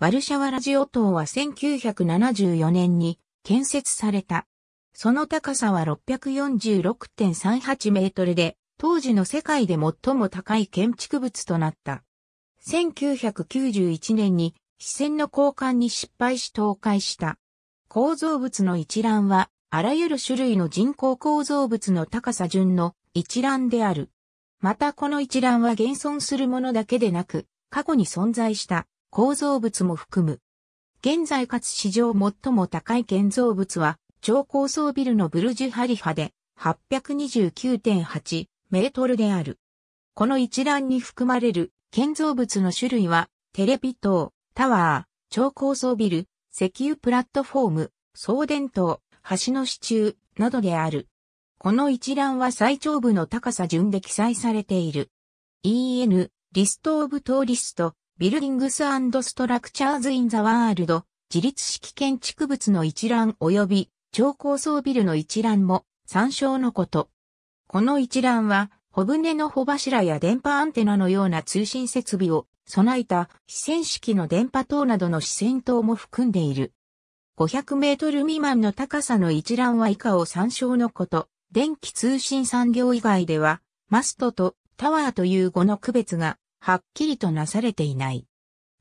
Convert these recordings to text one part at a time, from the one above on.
ワルシャワラジオ島は1974年に建設された。その高さは646.38メートルで、当時の世界で最も高い建築物となった。1991年に視線の交換に失敗し倒壊した。構造物の一覧は、あらゆる種類の人工構造物の高さ順の一覧である。またこの一覧は現存するものだけでなく、過去に存在した構造物も含む。現在かつ史上最も高い建造物は、超高層ビルのブルジュハリファで829.8メートルである。この一覧に含まれる建造物の種類は、テレビ塔、タワー、超高層ビル、石油プラットフォーム、送電塔、橋の支柱、などである。この一覧は最長部の高さ順で記載されている。EN、リストオブトーリスト、ビルディングスストラクチャーズ・イン・ザ・ワールド、自立式建築物の一覧及び超高層ビルの一覧も参照のこと。この一覧は、小舟の帆柱や電波アンテナのような通信設備を備えた視線式の電波塔などの視線塔も含んでいる。500メートル未満の高さの一覧は以下を参照のこと。電気通信産業以外では、マストとタワーという語の区別がはっきりとなされていない。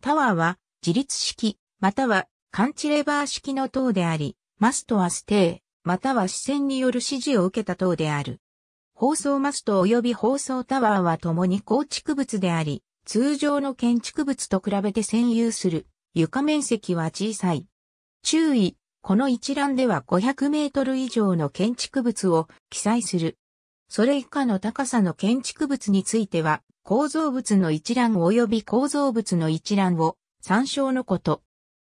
タワーは自立式、または感知レバー式の塔であり、マストはステー、または視線による指示を受けた塔である。放送マスト及び放送タワーは共に構築物であり、通常の建築物と比べて占有する床面積は小さい。注意、この一覧では500メートル以上の建築物を記載する。それ以下の高さの建築物については構造物の一覧及び構造物の一覧を参照のこと。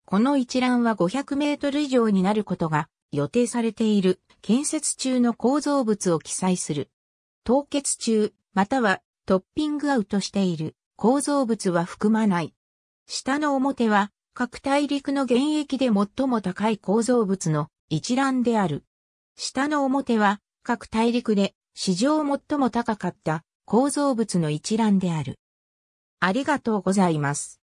この一覧は500メートル以上になることが予定されている建設中の構造物を記載する。凍結中、またはトッピングアウトしている構造物は含まない。下の表は各大陸の現役で最も高い構造物の一覧である。下の表は各大陸で史上最も高かった構造物の一覧である。ありがとうございます。